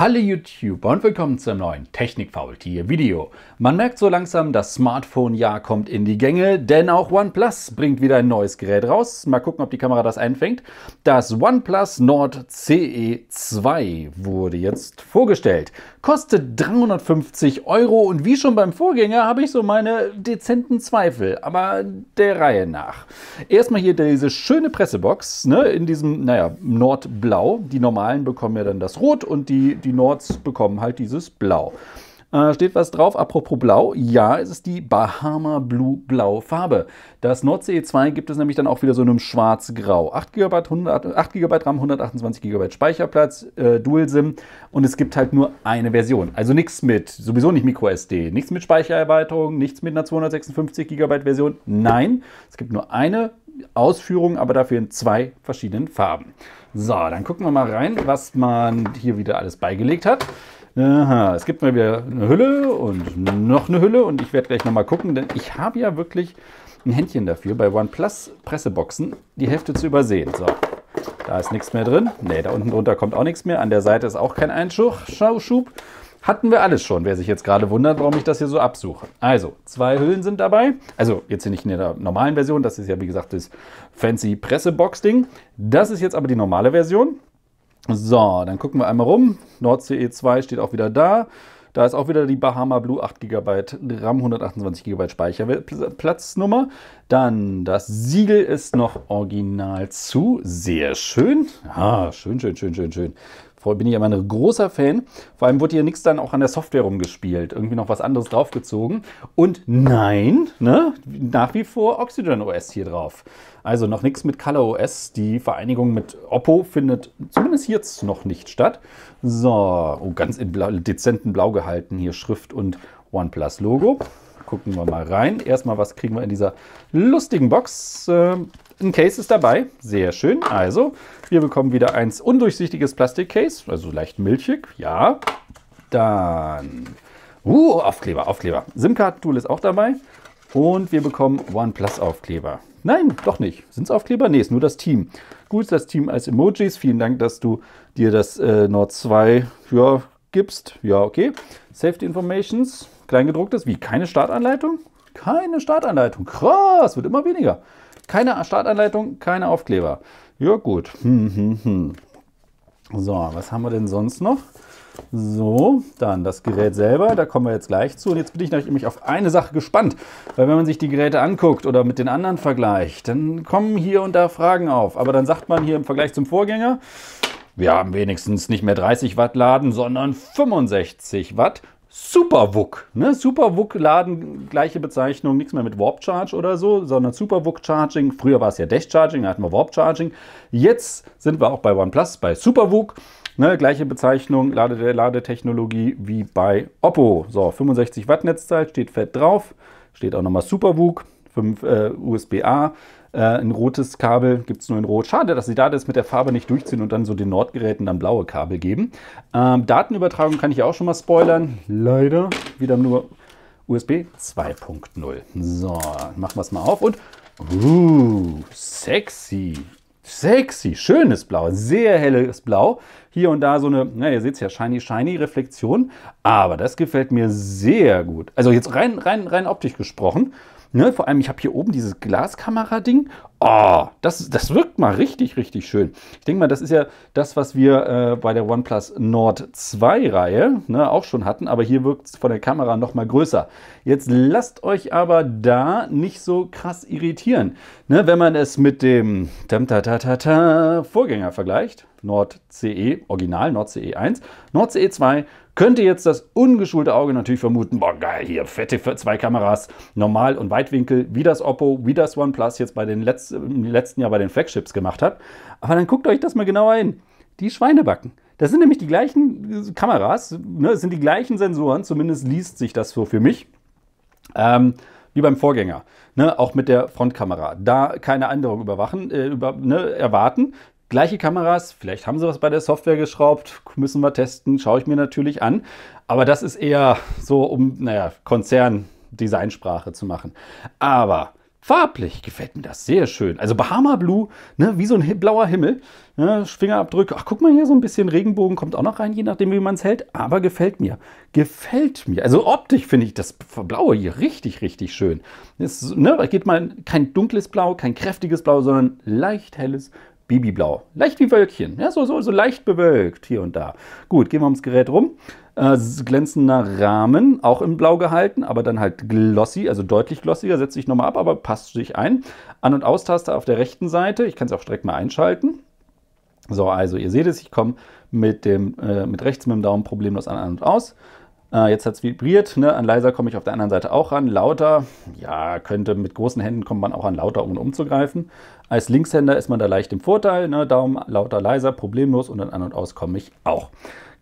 Hallo YouTuber und willkommen zum neuen technik Technikfaultier-Video. Man merkt so langsam, das Smartphone-Jahr kommt in die Gänge, denn auch OnePlus bringt wieder ein neues Gerät raus. Mal gucken, ob die Kamera das einfängt. Das OnePlus Nord CE2 wurde jetzt vorgestellt kostet 350 Euro und wie schon beim Vorgänger habe ich so meine dezenten Zweifel, aber der Reihe nach. Erstmal hier diese schöne Pressebox ne, in diesem, naja, Nordblau. Die normalen bekommen ja dann das Rot und die, die Nords bekommen halt dieses Blau. Äh, steht was drauf? Apropos Blau, ja, es ist die Bahama Blue Blau Farbe. Das Nordsee 2 gibt es nämlich dann auch wieder so in einem Schwarz-Grau. 8 GB, 8 GB RAM, 128 GB Speicherplatz, äh, Dual-SIM und es gibt halt nur eine Version. Also nichts mit, sowieso nicht MicroSD, nichts mit Speichererweiterung, nichts mit einer 256 GB Version. Nein, es gibt nur eine Ausführung, aber dafür in zwei verschiedenen Farben. So, dann gucken wir mal rein, was man hier wieder alles beigelegt hat. Aha, es gibt mal wieder eine Hülle und noch eine Hülle und ich werde gleich nochmal gucken, denn ich habe ja wirklich ein Händchen dafür, bei OnePlus Presseboxen die Hälfte zu übersehen. So, da ist nichts mehr drin. Ne, da unten drunter kommt auch nichts mehr. An der Seite ist auch kein Einschub. Hatten wir alles schon, wer sich jetzt gerade wundert, warum ich das hier so absuche. Also, zwei Hüllen sind dabei. Also, jetzt hier nicht in der normalen Version, das ist ja wie gesagt das fancy Pressebox-Ding. Das ist jetzt aber die normale Version. So, dann gucken wir einmal rum. Nordsee E2 steht auch wieder da. Da ist auch wieder die Bahama Blue 8 GB RAM, 128 GB Speicherplatznummer. Äh, dann das Siegel ist noch original zu. Sehr schön. Ah, schön, schön, schön, schön, schön bin ich ja immer ein großer Fan. Vor allem wurde hier nichts dann auch an der Software rumgespielt, irgendwie noch was anderes draufgezogen. Und nein, ne, nach wie vor Oxygen OS hier drauf. Also noch nichts mit Color OS. Die Vereinigung mit Oppo findet zumindest jetzt noch nicht statt. So, oh, ganz in blau, dezenten Blau gehalten hier Schrift und OnePlus-Logo. Gucken wir mal rein. Erstmal, was kriegen wir in dieser lustigen Box? Ähm, ein Case ist dabei, sehr schön. Also, wir bekommen wieder eins undurchsichtiges Plastikcase, also leicht milchig, ja. Dann, uh, Aufkleber, Aufkleber. sim tool ist auch dabei. Und wir bekommen OnePlus-Aufkleber. Nein, doch nicht. Sind es Aufkleber? Nee, ist nur das Team. Gut, das Team als Emojis. Vielen Dank, dass du dir das äh, Nord 2 ja, gibst. Ja, okay. Safety Informations, Kleingedrucktes, wie keine Startanleitung? Keine Startanleitung. Krass, wird immer weniger. Keine Startanleitung, keine Aufkleber. Ja, gut. Hm, hm, hm. So, was haben wir denn sonst noch? So, dann das Gerät selber, da kommen wir jetzt gleich zu. Und jetzt bin ich nämlich auf eine Sache gespannt, weil wenn man sich die Geräte anguckt oder mit den anderen vergleicht, dann kommen hier und da Fragen auf. Aber dann sagt man hier im Vergleich zum Vorgänger, wir haben wenigstens nicht mehr 30 Watt laden, sondern 65 Watt. Superwook. Ne? Superwook-Laden, gleiche Bezeichnung, nichts mehr mit Warp Charge oder so, sondern Superwook Charging. Früher war es ja Dash Charging, da hatten wir Warp Charging. Jetzt sind wir auch bei OnePlus, bei Superwook. Ne? Gleiche Bezeichnung, Lade Ladetechnologie wie bei Oppo. So, 65 Watt Netzteil steht fett drauf, steht auch nochmal Superwook, 5 äh, USB-A. Äh, ein rotes Kabel gibt es nur in Rot. Schade, dass sie da das mit der Farbe nicht durchziehen und dann so den Nordgeräten dann blaue Kabel geben. Ähm, Datenübertragung kann ich auch schon mal spoilern. Leider wieder nur USB 2.0. So, machen wir es mal auf und uh, sexy. Sexy, schönes Blau, sehr helles Blau. Hier und da so eine, na, ihr seht es ja, shiny, shiny Reflexion. Aber das gefällt mir sehr gut. Also jetzt rein, rein, rein optisch gesprochen. Ne? Vor allem, ich habe hier oben dieses Glaskamera-Ding Oh, das, das wirkt mal richtig, richtig schön. Ich denke mal, das ist ja das, was wir äh, bei der OnePlus Nord 2-Reihe ne, auch schon hatten, aber hier wirkt es von der Kamera noch mal größer. Jetzt lasst euch aber da nicht so krass irritieren. Ne, wenn man es mit dem Tam -ta -ta -ta -ta Vorgänger vergleicht, Nord CE, Original Nord CE 1, Nord CE 2, könnte jetzt das ungeschulte Auge natürlich vermuten, boah geil, hier fette zwei Kameras, Normal- und Weitwinkel, wie das Oppo, wie das OnePlus jetzt bei den letzten im letzten Jahr bei den Flagships gemacht hat. Aber dann guckt euch das mal genauer hin. Die Schweinebacken. Das sind nämlich die gleichen äh, Kameras, ne, sind die gleichen Sensoren, zumindest liest sich das so für mich. Ähm, wie beim Vorgänger, ne, auch mit der Frontkamera. Da keine Änderung überwachen, äh, über, ne, erwarten. Gleiche Kameras, vielleicht haben sie was bei der Software geschraubt, müssen wir testen, schaue ich mir natürlich an. Aber das ist eher so, um, naja, Konzern-Designsprache zu machen. Aber Farblich gefällt mir das sehr schön. Also Bahama Blue, ne, wie so ein blauer Himmel. Ne, Fingerabdrücke. Ach, guck mal hier, so ein bisschen Regenbogen kommt auch noch rein, je nachdem, wie man es hält. Aber gefällt mir. Gefällt mir. Also optisch finde ich das Blaue hier richtig, richtig schön. Es ne, geht mal kein dunkles Blau, kein kräftiges Blau, sondern leicht helles, Babyblau. Leicht wie Wölkchen. Ja, so, so, so leicht bewölkt hier und da. Gut, gehen wir ums Gerät rum. Äh, glänzender Rahmen, auch in Blau gehalten, aber dann halt glossy, also deutlich glossiger. Setze ich nochmal ab, aber passt sich ein. An- und Austaste auf der rechten Seite. Ich kann es auch direkt mal einschalten. So, also ihr seht es, ich komme mit, äh, mit rechts mit dem Daumen problemlos an, an und aus. Äh, jetzt hat es vibriert, ne? an leiser komme ich auf der anderen Seite auch ran. Lauter, ja, könnte mit großen Händen kommt man auch an lauter, ohne um umzugreifen. Als Linkshänder ist man da leicht im Vorteil. Ne? Daumen lauter, leiser, problemlos und dann an und aus komme ich auch.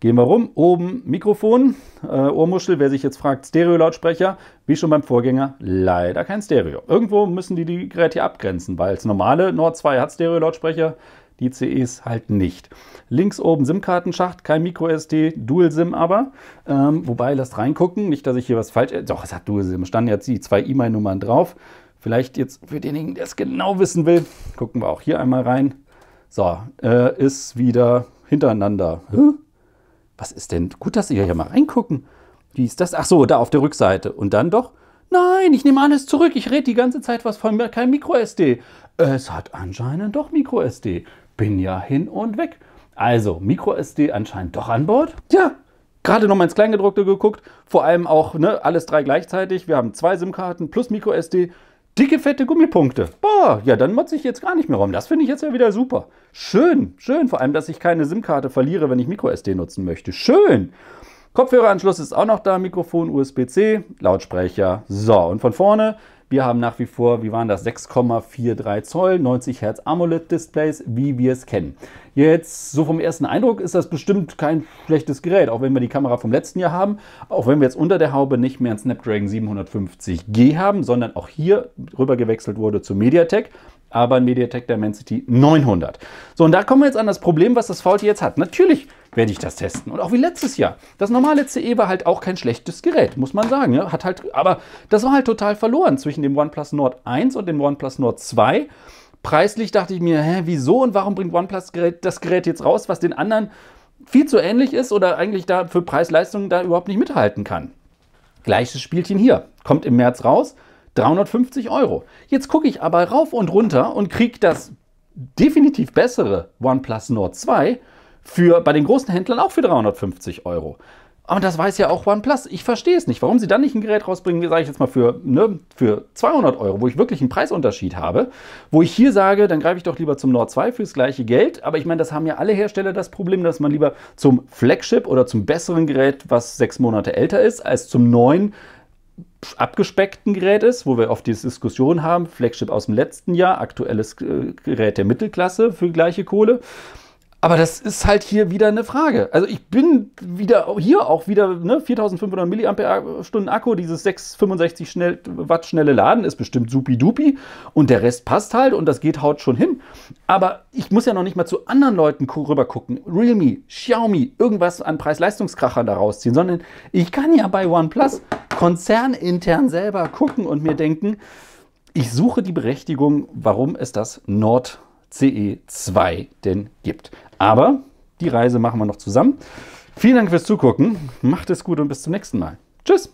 Gehen wir rum. Oben Mikrofon, äh, Ohrmuschel. Wer sich jetzt fragt, Stereo-Lautsprecher, wie schon beim Vorgänger, leider kein Stereo. Irgendwo müssen die die Geräte abgrenzen, weil das normale Nord 2 hat Stereo-Lautsprecher die CEs halt nicht. Links oben SIM-Kartenschacht, kein MicroSD, Dual-SIM aber. Ähm, wobei, lasst reingucken, nicht, dass ich hier was falsch... Äh, doch, es hat Dual-SIM, standen jetzt die zwei E-Mail-Nummern drauf. Vielleicht jetzt für denjenigen, der es genau wissen will, gucken wir auch hier einmal rein. So, äh, ist wieder hintereinander. Hä? Was ist denn? Gut, dass ihr hier mal reingucken. Wie ist das? Ach so, da auf der Rückseite. Und dann doch Nein, ich nehme alles zurück. Ich rede die ganze Zeit was von mir, kein MicroSD. Es hat anscheinend doch MicroSD. Bin ja hin und weg. Also, MicroSD anscheinend doch an Bord? Tja, gerade noch mal ins Kleingedruckte geguckt. Vor allem auch ne, alles drei gleichzeitig. Wir haben zwei SIM-Karten plus MicroSD. Dicke, fette Gummipunkte. Boah, ja, dann motze ich jetzt gar nicht mehr rum. Das finde ich jetzt ja wieder super. Schön, schön. Vor allem, dass ich keine SIM-Karte verliere, wenn ich MicroSD nutzen möchte. Schön. Kopfhöreranschluss ist auch noch da, Mikrofon, USB-C, Lautsprecher. So, und von vorne, wir haben nach wie vor, wie waren das, 6,43 Zoll, 90 Hertz AMOLED-Displays, wie wir es kennen. Jetzt, so vom ersten Eindruck, ist das bestimmt kein schlechtes Gerät, auch wenn wir die Kamera vom letzten Jahr haben, auch wenn wir jetzt unter der Haube nicht mehr ein Snapdragon 750G haben, sondern auch hier rüber gewechselt wurde zu MediaTek aber ein MediaTek Dimensity 900. So, und da kommen wir jetzt an das Problem, was das Faulty jetzt hat. Natürlich werde ich das testen. Und auch wie letztes Jahr. Das normale CE war halt auch kein schlechtes Gerät, muss man sagen. Ja? Ne? Hat halt, aber das war halt total verloren zwischen dem OnePlus Nord 1 und dem OnePlus Nord 2. Preislich dachte ich mir, hä, wieso und warum bringt OnePlus Gerät, das Gerät jetzt raus, was den anderen viel zu ähnlich ist oder eigentlich da für Preis-Leistung da überhaupt nicht mithalten kann. Gleiches Spielchen hier. Kommt im März raus, 350 Euro. Jetzt gucke ich aber rauf und runter und kriege das definitiv bessere OnePlus Nord 2 für, bei den großen Händlern auch für 350 Euro. Aber das weiß ja auch OnePlus. Ich verstehe es nicht, warum sie dann nicht ein Gerät rausbringen, wie sage ich jetzt mal, für, ne, für 200 Euro, wo ich wirklich einen Preisunterschied habe. Wo ich hier sage, dann greife ich doch lieber zum Nord 2 fürs gleiche Geld. Aber ich meine, das haben ja alle Hersteller das Problem, dass man lieber zum Flagship oder zum besseren Gerät, was sechs Monate älter ist, als zum neuen, abgespeckten Gerät ist, wo wir oft diese Diskussion haben, Flagship aus dem letzten Jahr, aktuelles äh, Gerät der Mittelklasse für gleiche Kohle aber das ist halt hier wieder eine Frage. Also ich bin wieder hier auch wieder ne, 4500 Milliampere-Stunden Akku, dieses 665 schnell, Watt schnelle Laden ist bestimmt supi-dupi und der Rest passt halt und das geht haut schon hin. Aber ich muss ja noch nicht mal zu anderen Leuten rüber gucken, Realme, Xiaomi, irgendwas an Preis-Leistungskrachern da rausziehen, sondern ich kann ja bei OnePlus konzernintern selber gucken und mir denken, ich suche die Berechtigung, warum es das Nord CE2 denn gibt. Aber die Reise machen wir noch zusammen. Vielen Dank fürs Zugucken. Macht es gut und bis zum nächsten Mal. Tschüss!